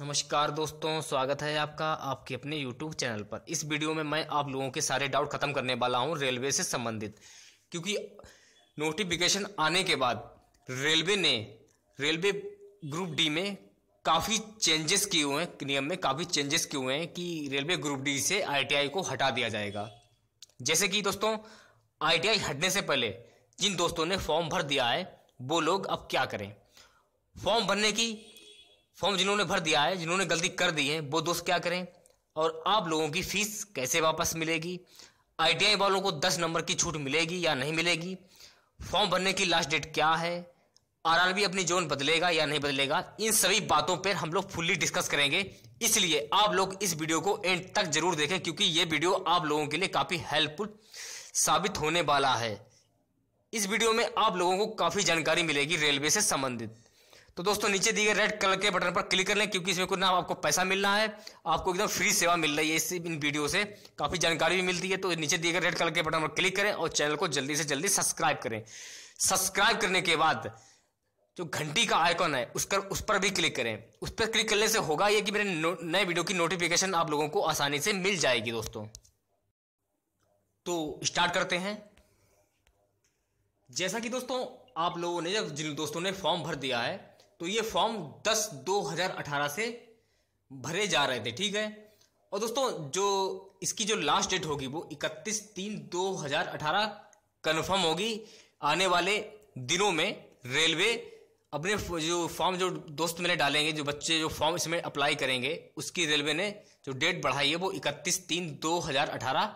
नमस्कार दोस्तों स्वागत है आपका आपके अपने YouTube चैनल पर इस वीडियो में मैं आप लोगों के सारे डाउट खत्म करने वाला हूं रेलवे से संबंधित क्योंकि नोटिफिकेशन आने के बाद रेलवे ने रेलवे ग्रुप डी में काफ़ी चेंजेस किए हुए हैं नियम में काफ़ी चेंजेस किए हुए हैं कि रेलवे ग्रुप डी से आई को हटा दिया जाएगा जैसे कि दोस्तों आई हटने से पहले जिन दोस्तों ने फॉर्म भर दिया है वो लोग अब क्या करें फॉर्म भरने की फॉर्म जिन्होंने भर दिया है जिन्होंने गलती कर दी है वो दोस्त क्या करें और आप लोगों की फीस कैसे वापस मिलेगी आईटीआई वालों को दस नंबर की छूट मिलेगी या नहीं मिलेगी फॉर्म भरने की लास्ट डेट क्या है आरआरबी अपनी जोन बदलेगा या नहीं बदलेगा इन सभी बातों पर हम लोग फुल्ली डिस्कस करेंगे इसलिए आप लोग इस वीडियो को एंड तक जरूर देखें क्योंकि ये वीडियो आप लोगों के लिए काफ़ी हेल्पफुल साबित होने वाला है इस वीडियो में आप लोगों को काफ़ी जानकारी मिलेगी रेलवे से संबंधित तो दोस्तों नीचे दिए रेड कलर के बटन पर क्लिक कर लें क्योंकि इसमें कुछ ना आपको पैसा मिलना है आपको एकदम फ्री सेवा मिल रही है इस इन वीडियो से काफ़ी जानकारी भी मिलती है तो नीचे दिए गए रेड कलर के बटन पर क्लिक करें और चैनल को जल्दी से जल्दी सब्सक्राइब करें सब्सक्राइब करने के बाद जो घंटी का आइकॉन है उस पर उस पर भी क्लिक करें उस पर क्लिक करने से होगा ये कि मेरे नए वीडियो की नोटिफिकेशन आप लोगों को आसानी से मिल जाएगी दोस्तों तो स्टार्ट करते हैं जैसा कि दोस्तों आप लोगों ने जब जिन दोस्तों ने फॉर्म भर दिया है तो ये फॉर्म 10 2018 से भरे जा रहे थे ठीक है और दोस्तों जो इसकी जो लास्ट डेट होगी वो 31 तीन 2018 कन्फर्म होगी आने वाले दिनों में रेलवे अपने जो फॉर्म जो दोस्त मैंने डालेंगे जो बच्चे जो फॉर्म इसमें अप्लाई करेंगे उसकी रेलवे ने जो डेट बढ़ाई है वो इकतीस तीन दो हजार अठारह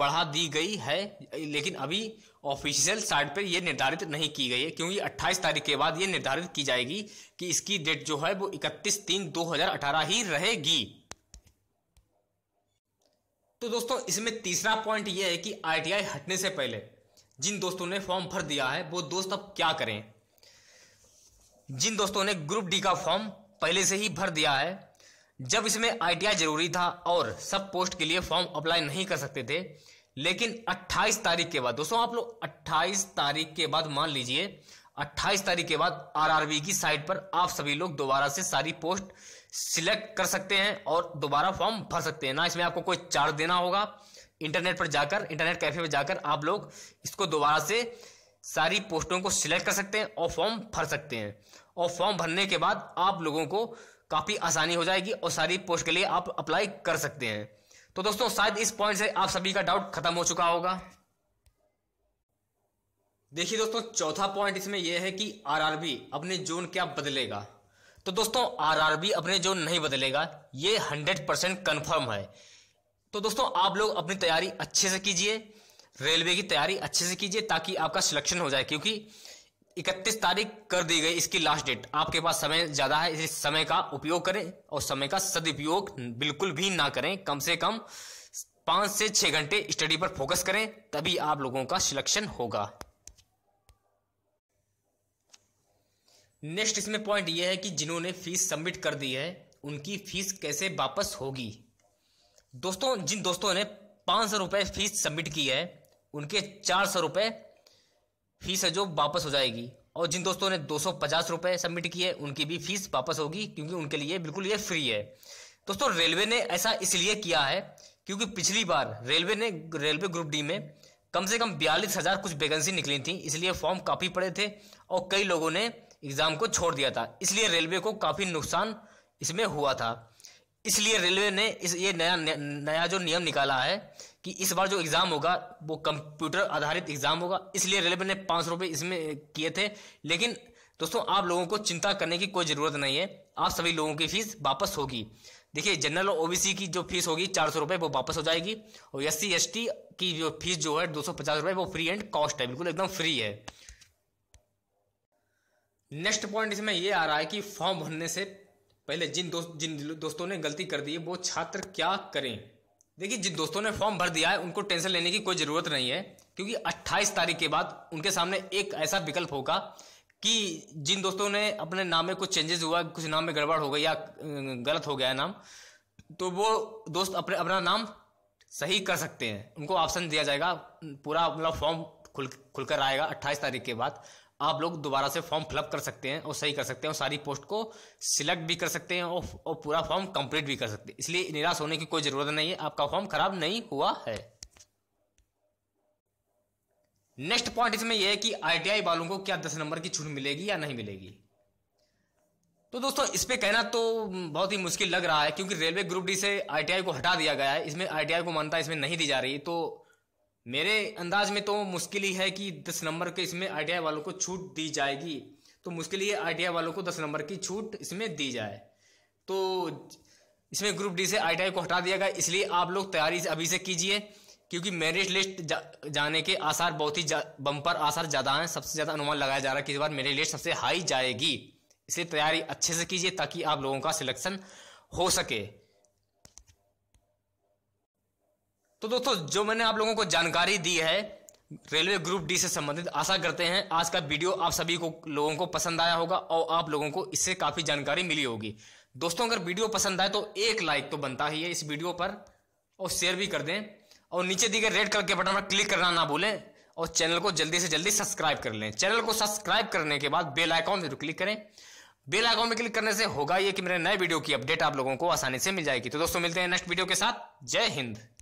बढ़ा दी गई है लेकिन अभी ऑफिशियल साइट पर यह निर्धारित नहीं की गई है क्योंकि 28 तारीख के बाद यह निर्धारित की जाएगी कि इसकी डेट जो है वो 31 तीन 2018 ही रहेगी तो दोस्तों इसमें तीसरा पॉइंट यह है कि आईटीआई हटने से पहले जिन दोस्तों ने फॉर्म भर दिया है वो दोस्त अब क्या करें जिन दोस्तों ने ग्रुप डी का फॉर्म पहले से ही भर दिया है जब इसमें आईटीआई जरूरी था और सब पोस्ट के लिए फॉर्म अप्लाई नहीं कर सकते थे लेकिन 28 तारीख के बाद दोस्तों आप लोग 28 तारीख के बाद मान लीजिए 28 तारीख के बाद आरआरबी की साइट पर आप सभी लोग दोबारा से सारी पोस्ट सिलेक्ट कर सकते हैं और दोबारा फॉर्म भर सकते हैं ना इसमें आपको कोई चार्ज देना होगा इंटरनेट पर जाकर इंटरनेट कैफे पर जाकर आप लोग इसको दोबारा से सारी पोस्टों को सिलेक्ट कर सकते हैं और फॉर्म भर सकते हैं और फॉर्म भरने के बाद आप लोगों को काफ़ी आसानी हो जाएगी और सारी पोस्ट के लिए आप अप्लाई कर सकते हैं तो दोस्तों शायद इस पॉइंट से आप सभी का डाउट खत्म हो चुका होगा देखिए दोस्तों चौथा पॉइंट इसमें यह है कि आरआरबी अपने जोन क्या बदलेगा तो दोस्तों आरआरबी अपने जोन नहीं बदलेगा ये हंड्रेड परसेंट कन्फर्म है तो दोस्तों आप लोग अपनी तैयारी अच्छे से कीजिए रेलवे की तैयारी अच्छे से कीजिए ताकि आपका सिलेक्शन हो जाए क्योंकि इकतीस तारीख कर दी गई इसकी लास्ट डेट आपके पास समय ज़्यादा है इस समय का उपयोग करें और समय का सदुपयोग बिल्कुल भी ना करें कम से कम पांच से छह घंटे स्टडी पर फोकस करें तभी आप लोगों का सिलेक्शन होगा नेक्स्ट इसमें पॉइंट यह है कि जिन्होंने फीस सबमिट कर दी है उनकी फीस कैसे वापस होगी दोस्तों जिन दोस्तों ने पांच सौ रुपए फीस सबमिट की है उनके चार सौ रुपए फीस है जो वापस हो जाएगी और जिन दोस्तों ने दो सौ पचास सबमिट किए उनकी भी फीस वापस होगी क्योंकि उनके लिए बिल्कुल ये फ्री है दोस्तों रेलवे ने ऐसा इसलिए किया है क्योंकि पिछली बार रेलवे ने रेलवे ग्रुप डी में कम से कम बयालीस हज़ार कुछ वैकेंसी निकली थी इसलिए फॉर्म काफ़ी पड़े थे और कई लोगों ने एग्ज़ाम को छोड़ दिया था इसलिए रेलवे को काफ़ी नुकसान इसमें हुआ था इसलिए रेलवे ने इस ये नया नया जो नियम निकाला है कि इस बार जो एग्ज़ाम होगा वो कंप्यूटर आधारित एग्ज़ाम होगा इसलिए रेलवे ने पांच सौ रुपये इसमें किए थे लेकिन दोस्तों आप लोगों को चिंता करने की कोई ज़रूरत नहीं है आप सभी लोगों की फ़ीस वापस होगी देखिए जनरल और ओबीसी की जो फीस होगी चार सौ रुपये वो वापस हो जाएगी और एस सी की जो फीस जो है दो सौ पचास रुपये वो फ्री एंड कॉस्ट है बिल्कुल एकदम फ्री है नेक्स्ट पॉइंट इसमें ये आ रहा है कि फॉर्म भरने से पहले जिन दोस्त जिन दोस्तों ने गलती कर दी है वो छात्र क्या करें देखिए जिन दोस्तों ने फॉर्म भर दिया है उनको टेंशन लेने की कोई ज़रूरत नहीं है क्योंकि 28 तारीख के बाद उनके सामने एक ऐसा विकल्प होगा कि जिन दोस्तों ने अपने नाम में कुछ चेंजेस हुआ कुछ नाम में गड़बड़ हो गई या अं, गलत हो गया है नाम तो वो दोस्त अपने अपना नाम सही कर सकते हैं उनको ऑप्शन दिया जाएगा पूरा मतलब फॉर्म खुल खुलकर आएगा अट्ठाईस तारीख के बाद आप लोग दोबारा से फॉर्म फिलअप कर सकते हैं और सही कर सकते हैं और सारी पोस्ट को सिलेक्ट भी कर सकते हैं और, और पूरा फॉर्म कंप्लीट भी कर सकते हैं इसलिए निराश होने की कोई ज़रूरत नहीं है आपका फॉर्म खराब नहीं हुआ है नेक्स्ट पॉइंट इसमें यह है कि आईटीआई वालों को क्या दस नंबर की छूट मिलेगी या नहीं मिलेगी तो दोस्तों इस पे कहना तो बहुत ही मुश्किल लग रहा है क्योंकि रेलवे ग्रुप डी से आईटीआई को हटा दिया गया है इसमें आईटीआई को मानता इसमें नहीं दी जा रही तो मेरे अंदाज में तो मुश्किल ही है कि दस नंबर के इसमें आई वालों को छूट दी जाएगी तो मुश्किल ही आई वालों को दस नंबर की छूट इसमें दी जाए तो इसमें ग्रुप डी से आई को हटा दिया गया इसलिए आप लोग तैयारी अभी से कीजिए क्योंकि मेरिट लिस्ट जा, जाने के आसार बहुत ही बम्पर आसार ज़्यादा हैं सबसे ज़्यादा अनुमान लगाया जा रहा है कि इस बार मेरिट लिस्ट सबसे हाई जाएगी इसलिए तैयारी अच्छे से कीजिए ताकि आप लोगों का सिलेक्शन हो सके तो दोस्तों जो मैंने आप लोगों को जानकारी दी है रेलवे ग्रुप डी से संबंधित आशा करते हैं आज का वीडियो आप सभी को लोगों को पसंद आया होगा और आप लोगों को इससे काफी जानकारी मिली होगी दोस्तों अगर वीडियो पसंद आए तो एक लाइक तो बनता ही है इस वीडियो पर और शेयर भी कर दें और नीचे दिए गए रेड कलर के बटन पर क्लिक करना ना भूलें और चैनल को जल्दी से जल्दी सब्सक्राइब कर लें चैनल को सब्सक्राइब करने के बाद बेल आइकॉन जरूर क्लिक करें बेल आइकॉन में क्लिक करने से होगा ये कि मेरे नए वीडियो की अपडेट आप लोगों को आसानी से मिल जाएगी तो दोस्तों मिलते हैं नेक्स्ट वीडियो के साथ जय हिंद